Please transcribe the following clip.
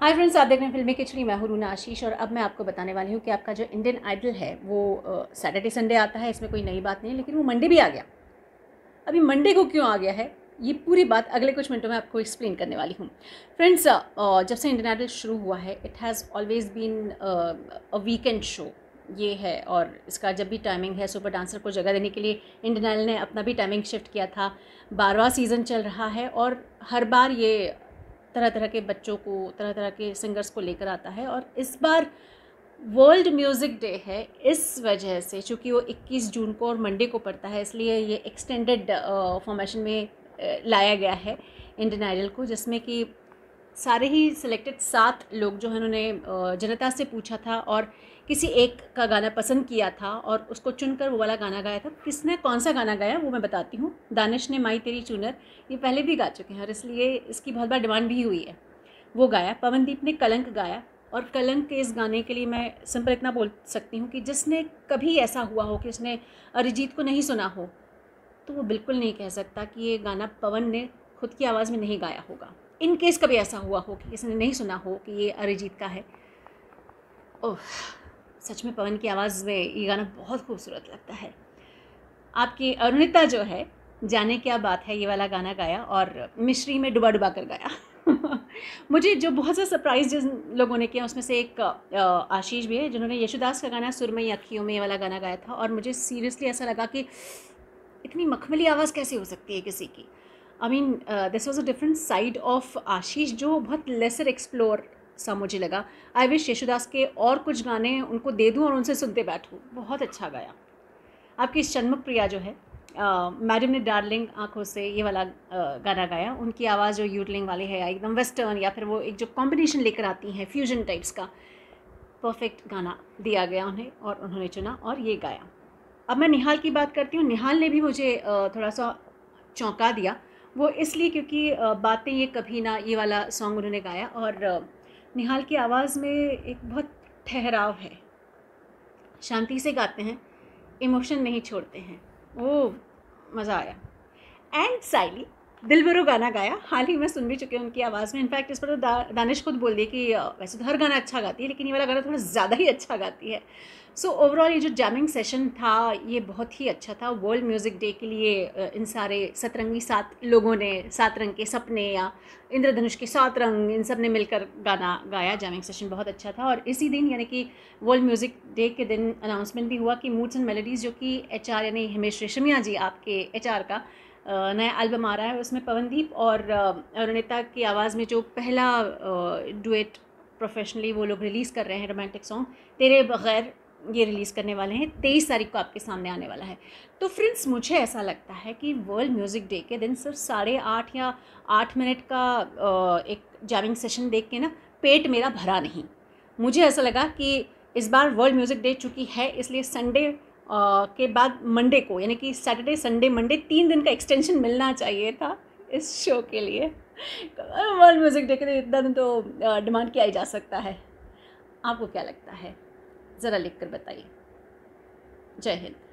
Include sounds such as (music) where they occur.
hi friends आप देख रहे हैं फिल्मी किचड़ी मैं हूँ रूना आशीष और अब मैं आपको बताने वाली हूँ कि आपका जो इंडियन आइडल है वो सैटरडे संडे आता है इसमें कोई नई बात नहीं है लेकिन वो मंडे भी आ गया अभी मंडे को क्यों आ गया है ये पूरी बात अगले कुछ मिनटों में आपको एक्सप्लेन करने वाली हूँ फ्रेंड्स जब से इंडियन आइडल शुरू हुआ है it has always been a weekend show ये है और इसका जब भी टाइमिंग है सुपर डांसर को जगह देने के लिए इंडियन आइडल ने अपना भी टाइमिंग शिफ्ट किया था बारवा सीज़न चल रहा है और हर बार ये तरह तरह के बच्चों को तरह तरह के सिंगर्स को लेकर आता है और इस बार वर्ल्ड म्यूज़िक डे है इस वजह से चूँकि वो 21 जून को और मंडे को पड़ता है इसलिए ये एक्सटेंडेड फॉर्मेशन में लाया गया है इंडियन आइडल को जिसमें कि सारे ही सिलेक्टेड सात लोग जो है उन्होंने जनता से पूछा था और किसी एक का गाना पसंद किया था और उसको चुनकर वो वाला गाना गाया था किसने कौन सा गाना गाया वो मैं बताती हूँ दानिश ने माई तेरी चुनर ये पहले भी गा चुके हैं और इसलिए इसकी बहुत बार डिमांड भी हुई है वो गाया पवनदीप ने कलंक गाया और कलंक के इस गाने के लिए मैं सिंपल इतना बोल सकती हूँ कि जिसने कभी ऐसा हुआ हो कि उसने अरिजीत को नहीं सुना हो तो वो बिल्कुल नहीं कह सकता कि ये गाना पवन ने खुद की आवाज़ में नहीं गाया होगा इन केस कभी ऐसा हुआ हो कि किसी ने नहीं सुना हो कि ये अरिजीत का है ओह सच में पवन की आवाज़ में ये गाना बहुत खूबसूरत लगता है आपकी अरुणिता जो है जाने क्या बात है ये वाला गाना गाया और मिश्री में डुबा डुबा कर गाया (laughs) मुझे जो बहुत सा सरप्राइज जिन लोगों ने किया उसमें से एक आशीष भी है जिन्होंने यशुदास का गाना सुरमई अखियों में ये वाला गाना गाया था और मुझे सीरियसली ऐसा लगा कि इतनी मखमली आवाज़ कैसे हो सकती है किसी की I mean this was a different side of Ashish जो बहुत लेसर एक्सप्लोर सा मुझे लगा आई विश यशुदास के और कुछ गाने उनको दे दूँ और उनसे सुनते बैठूँ बहुत अच्छा गाया आपकी शनमुख प्रिया जो है मैडम ने डार्लिंग आंखों से ये वाला गाना गाया उनकी आवाज़ जो यूटलिंग वाली है एकदम वेस्टर्न या फिर वो एक जो कॉम्बिनेशन लेकर आती हैं फ्यूजन टाइप्स का परफेक्ट गाना दिया गया उन्हें और उन्होंने चुना और ये गाया अब मैं निहाल की बात करती हूँ निहाल ने भी मुझे थोड़ा सा चौंका दिया वो इसलिए क्योंकि बातें ये कभी ना ये वाला सॉन्ग उन्होंने गाया और निहाल की आवाज़ में एक बहुत ठहराव है शांति से गाते हैं इमोशन नहीं छोड़ते हैं वो मज़ा आया एंड साइली दिलबरो गाना गाया हाल ही में सुन भी चुके हैं उनकी आवाज़ में इनफैक्ट इस पर तो दा, दानिश खुद बोल दिए कि वैसे तो हर गाना अच्छा गाती है लेकिन ये वाला गाना थोड़ा ज़्यादा ही अच्छा गाती है सो so, ओवरऑल ये जो जैमिंग सेशन था ये बहुत ही अच्छा था वर्ल्ड म्यूज़िक डे के लिए इन सारे सतरंगी सात लोगों ने सात रंग के सपने या इंद्रधनुष के सात रंग इन सब ने मिलकर गाना गाया जैमिंग सेशन बहुत अच्छा था और इसी दिन यानी कि वर्ल्ड म्यूज़िक डे के दिन अनाउंसमेंट भी हुआ कि मूड्स एंड मेलोडीज़ जो कि एच यानी हिमेश रेशमिया जी आपके एच का नया एल्बम आ रहा है उसमें पवनदीप और अरुणिता की आवाज़ में जो पहला डुएट प्रोफेशनली वो लोग रिलीज़ कर रहे हैं रोमांटिक सॉन्ग तेरे बगैर ये रिलीज़ करने वाले हैं तेईस तारीख को आपके सामने आने वाला है तो फ्रेंड्स मुझे ऐसा लगता है कि वर्ल्ड म्यूज़िक डे के दिन सिर्फ साढ़े आठ या आठ मिनट का एक जैमिंग सेशन देख के ना पेट मेरा भरा नहीं मुझे ऐसा लगा कि इस बार वर्ल्ड म्यूज़िक डे चुकी है इसलिए संडे के बाद मंडे को यानी कि सैटरडे संडे मंडे तीन दिन का एक्सटेंशन मिलना चाहिए था इस शो के लिए वर्ल्ड म्यूज़िक डे के लिए इतना दिन तो डिमांड किया ही जा सकता है आपको क्या लगता है ज़रा लिख कर बताइए जय हिंद